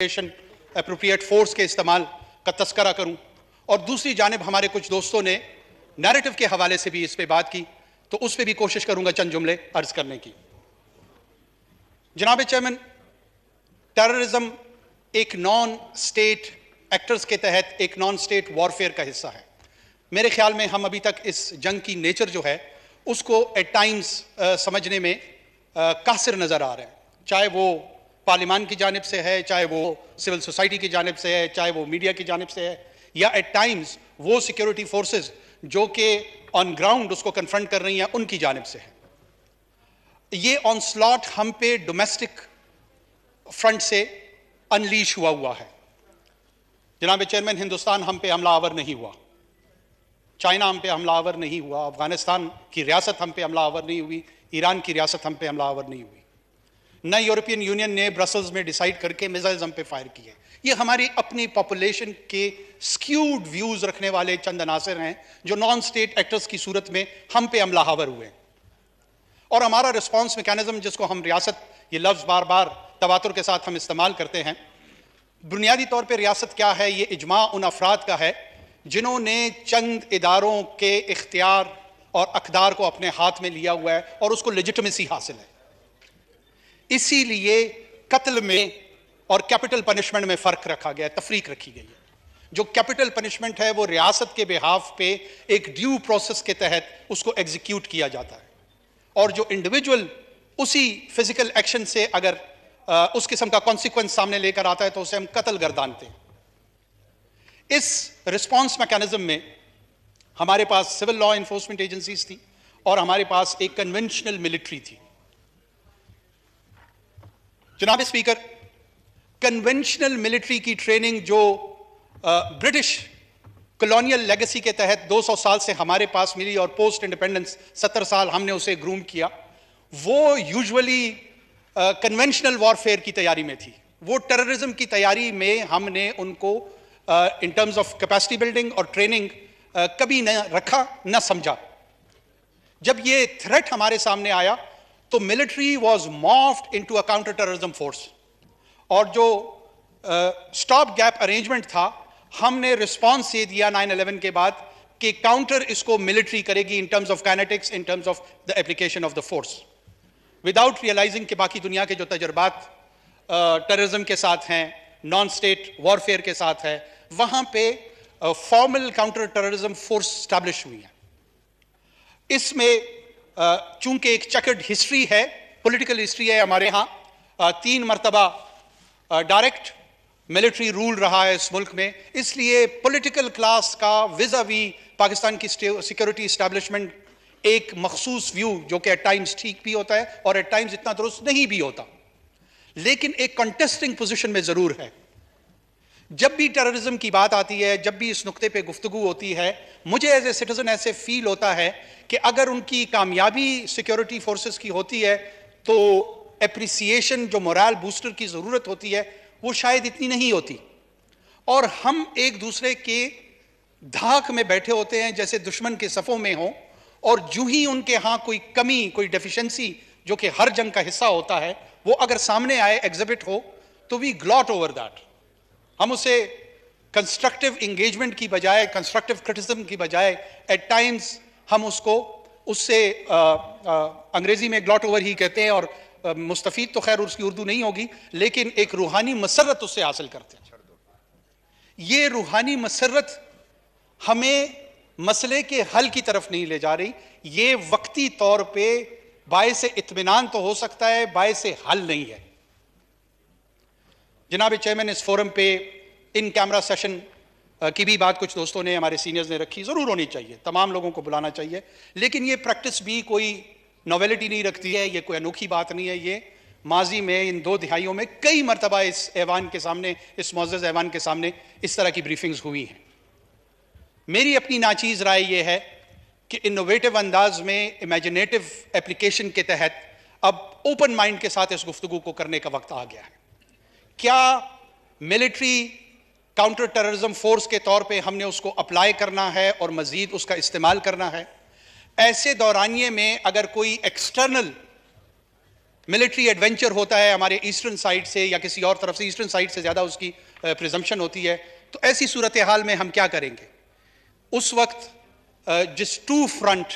appropriate force के इस्तेमाल का तस्करा करूं और दूसरी जानब हमारे कुछ दोस्तों ने नैरेटिव के हवाले से भी इस पर बात की तो उस पर भी कोशिश करूंगा चंद जुमले अर्ज करने की जनाब चेयरमैन टेररिज्म एक नॉन स्टेट एक्टर्स के तहत एक नॉन स्टेट वॉरफेयर का हिस्सा है मेरे ख्याल में हम अभी तक इस जंग की नेचर जो है उसको एट टाइम्स समझने में कासिर नज़र आ रहे हैं चाहे वो पार्लियामान की जानब से है चाहे वो सिविल सोसाइटी की जानब से है चाहे वो मीडिया की जानब से है या एट टाइम्स वो सिक्योरिटी फोर्सेज जो कि ऑन ग्राउंड उसको कन्फ्रंट कर रही हैं उनकी जानब से है ये ऑन स्लॉट हम पे डोमेस्टिक फ्रंट से अनलीश हुआ हुआ है जनाब चेयरमैन हिंदुस्तान हम पे हमलावर नहीं हुआ चाइना हम पे हमलावर नहीं हुआ अफगानिस्तान की रियासत हम पे हमलावर नहीं हुई ईरान की रियासत हम पे हमलावर नहीं हुई न यूरोपियन यूनियन ने ब्रसल्स में डिसाइड करके मिसाइल्स हम पे फायर किए ये हमारी अपनी पॉपुलेशन के स्क्यूड व्यूज रखने वाले चंद अनासर हैं जो नॉन स्टेट एक्टर्स की सूरत में हम पे हमलाहावर हुए और हमारा रिस्पॉन्स मेकेनिज्म जिसको हम रियासत ये लफ्ज़ बार बार तवातुर के साथ हम इस्तेमाल करते हैं बुनियादी तौर पर रियासत क्या है ये इजमा उन अफराद का है जिन्होंने चंद इदारों के इख्तियार और अकदार को अपने हाथ में लिया हुआ है और उसको लेजिटमेसी हासिल है इसीलिए कत्ल में और कैपिटल पनिशमेंट में फ़र्क रखा गया तफरीक रखी गई है जो कैपिटल पनिशमेंट है वो रियासत के बिहाफ पे एक ड्यू प्रोसेस के तहत उसको एग्जीक्यूट किया जाता है और जो इंडिविजुअल उसी फिजिकल एक्शन से अगर आ, उस किस्म का कॉन्सिक्वेंस सामने लेकर आता है तो उसे हम कत्ल गर्दानते हैं इस रिस्पॉन्स मैकेनिज्म में हमारे पास सिविल लॉ इन्फोर्समेंट एजेंसीज थी और हमारे पास एक कन्वेंशनल मिलिट्री थी जनाब स्पीकर कन्वेंशनल मिलिट्री की ट्रेनिंग जो ब्रिटिश कॉलोनियल लेगेसी के तहत 200 साल से हमारे पास मिली और पोस्ट इंडिपेंडेंस 70 साल हमने उसे ग्रूम किया वो यूजुअली कन्वेंशनल वॉरफेयर की तैयारी में थी वो टेररिज्म की तैयारी में हमने उनको in terms of capacity building और ट्रेनिंग uh, कभी न रखा न समझा जब ये थ्रेट हमारे सामने आया तो military was morphed to a counter terrorism force और जो स्टॉप गैप अरेंजमेंट था हमने रिस्पॉन्स ये दिया नाइन अलेवन के बाद कि काउंटर इसको मिलिट्री करेगी in terms of kinetics in terms of the application of the force without realising कि बाकी दुनिया के जो तजर्बात टेररिज्म के साथ हैं नॉन स्टेट वॉरफेयर के साथ है वहां पे formal counter terrorism force establish हुई है इसमें चूंकि एक चकड हिस्ट्री है पॉलिटिकल हिस्ट्री है हमारे यहाँ तीन मरतबा डायरेक्ट मिलिट्री रूल रहा है इस मुल्क में इसलिए पॉलिटिकल क्लास का विजा वी पाकिस्तान की सिक्योरिटी इस्टेब्लिशमेंट एक मखसूस व्यू जो कि एट टाइम्स ठीक भी होता है और एट टाइम्स इतना दुरुस्त नहीं भी होता लेकिन एक कंटेस्टिंग पोजिशन में ज़रूर है जब भी टेररिज्म की बात आती है जब भी इस नुकते पे गुफ्तगु होती है मुझे एज ए सिटीज़न ऐसे फील होता है कि अगर उनकी कामयाबी सिक्योरिटी फोर्सेस की होती है तो एप्रिसिएशन जो मोरल बूस्टर की ज़रूरत होती है वो शायद इतनी नहीं होती और हम एक दूसरे के धाक में बैठे होते हैं जैसे दुश्मन के सफ़ों में हों और जूँ ही उनके यहाँ कोई कमी कोई डेफिशेंसी जो कि हर जंग का हिस्सा होता है वो अगर सामने आए एग्जिबिट हो तो वी ग्लॉट ओवर दैट हम उसे कंस्ट्रक्टिव इंगेजमेंट की बजाय कंस्ट्रक्टिव क्रिटिज्म की बजाय एट टाइम्स हम उसको उससे अंग्रेजी में ग्लॉट ओवर ही कहते हैं और मुस्तफ़ी तो खैर उसकी उर्दू नहीं होगी लेकिन एक रूहानी मसरत उससे हासिल करते हैं ये रूहानी मसरत हमें मसले के हल की तरफ नहीं ले जा रही ये वक्ती तौर पे से इतमान तो हो सकता है बाय से हल नहीं है जनाब चेयरमैन इस फोरम पे इन कैमरा सेशन की भी बात कुछ दोस्तों ने हमारे सीनियर्स ने रखी ज़रूर होनी चाहिए तमाम लोगों को बुलाना चाहिए लेकिन ये प्रैक्टिस भी कोई नॉवेलिटी नहीं रखती है ये कोई अनोखी बात नहीं है ये माजी में इन दो दिहाइयों में कई मरतबा इस ऐवान के सामने इस मोज़ ऐवान के सामने इस तरह की ब्रीफिंग्स हुई हैं मेरी अपनी नाचीज़ राय यह है कि इनोवेटिव अंदाज में इमेजिनेटिव एप्लीकेशन के तहत अब ओपन माइंड के साथ इस गुफ्तु को करने का वक्त आ गया है क्या मिलिट्री काउंटर टेररिज्म फोर्स के तौर पे हमने उसको अप्लाई करना है और मज़ीद उसका इस्तेमाल करना है ऐसे दौरानिए में अगर कोई एक्सटर्नल मिलिट्री एडवेंचर होता है हमारे ईस्टर्न साइड से या किसी और तरफ से ईस्टर्न साइड से ज़्यादा उसकी प्रिजम्पन होती है तो ऐसी सूरत हाल में हम क्या करेंगे उस वक्त जिस टू फ्रंट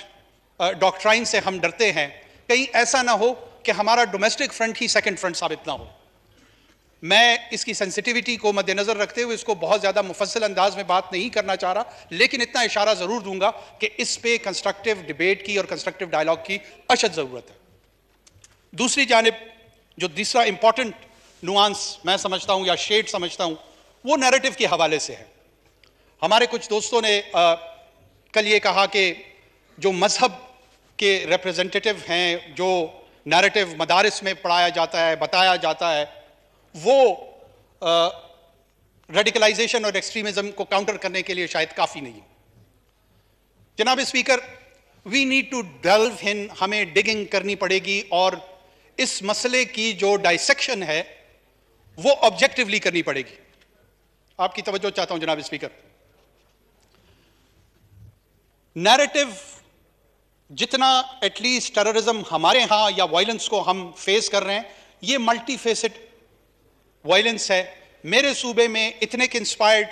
डॉक्ट्राइन से हम डरते हैं कहीं ऐसा ना हो कि हमारा डोमेस्टिक फ्रंट ही सेकेंड फ्रंट साबित ना हो मैं इसकी सेंसिटिविटी को मद्देनज़र रखते हुए इसको बहुत ज़्यादा मुफसल अंदाज में बात नहीं करना चाह रहा लेकिन इतना इशारा ज़रूर दूंगा कि इस पे कंस्ट्रक्टिव डिबेट की और कंस्ट्रक्टिव डायलॉग की अशद ज़रूरत है दूसरी जानब जो तीसरा इम्पॉर्टेंट नुआंस मैं समझता हूँ या शेड समझता हूँ वो नैरेटिव के हवाले से है हमारे कुछ दोस्तों ने आ, कल ये कहा कि जो मज़हब के रिप्रेजेंटेटिव हैं जो नैरेटिव मदारस में पढ़ाया जाता है बताया जाता है वो रेडिकलाइजेशन और एक्सट्रीमिज्म को काउंटर करने के लिए शायद काफ़ी नहीं जनाब speaker we need to delve in हमें डिगिंग करनी पड़ेगी और इस मसले की जो डाइसेक्शन है वो ऑब्जेक्टिवली करनी पड़ेगी आपकी तवज्जो चाहता हूं जनाब स्पीकर नैरेटिव जितना एटलीस्ट टेररिज्म हमारे यहां या वायलेंस को हम फेस कर रहे हैं ये मल्टीफेसिड वायलेंस है मेरे सूबे में इतने के इंस्पायर्ड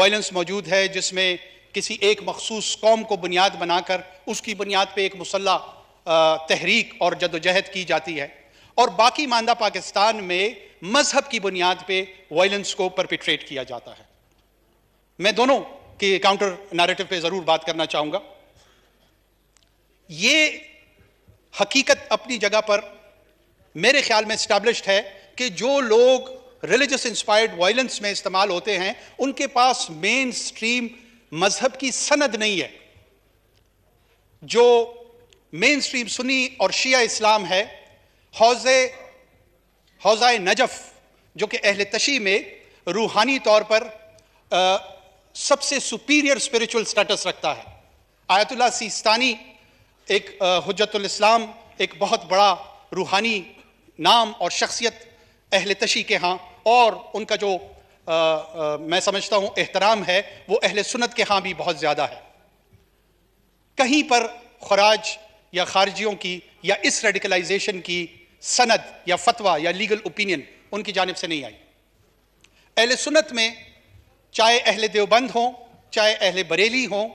वायलेंस मौजूद है जिसमें किसी एक मखसूस कौम को बुनियाद बनाकर उसकी बुनियाद पर एक मुसल्ला तहरीक और जदोजहद की जाती है और बाकी मानदा पाकिस्तान में मजहब की बुनियाद पर वायलेंस को परपिट्रेट किया जाता है मैं दोनों के काउंटर नैरेटिव पर ज़रूर बात करना चाहूँगा ये हकीकत अपनी जगह पर मेरे ख्याल में इस्टेब्लिश्ड है कि जो लोग रिलीजियस इंस्पायर्ड वायलेंस में इस्तेमाल होते हैं उनके पास मेन स्ट्रीम मजहब की सनद नहीं है जो मेन स्ट्रीम सुनी और शिया इस्लाम है हौजे हौजाए नजफ जो कि अहल तशी में रूहानी तौर पर आ, सबसे सुपीरियर स्पिरिचुअल स्टेटस रखता है आयतुल्ला सिस्तानी एक हजतुल इस्लाम एक बहुत बड़ा रूहानी नाम और शख्सियत अहल तशी के यहाँ और उनका जो आ, आ, मैं समझता हूँ एहतराम है वो अहल सुनत के यहाँ भी बहुत ज़्यादा है कहीं पर खराज या खारजियों की या इस रेडिकलाइजेशन की सनद या फतवा या लीगल ओपिनियन उनकी जानब से नहीं आई अहल सुनत में चाहे अहल देवबंद हों चाहे अहल बरेली हों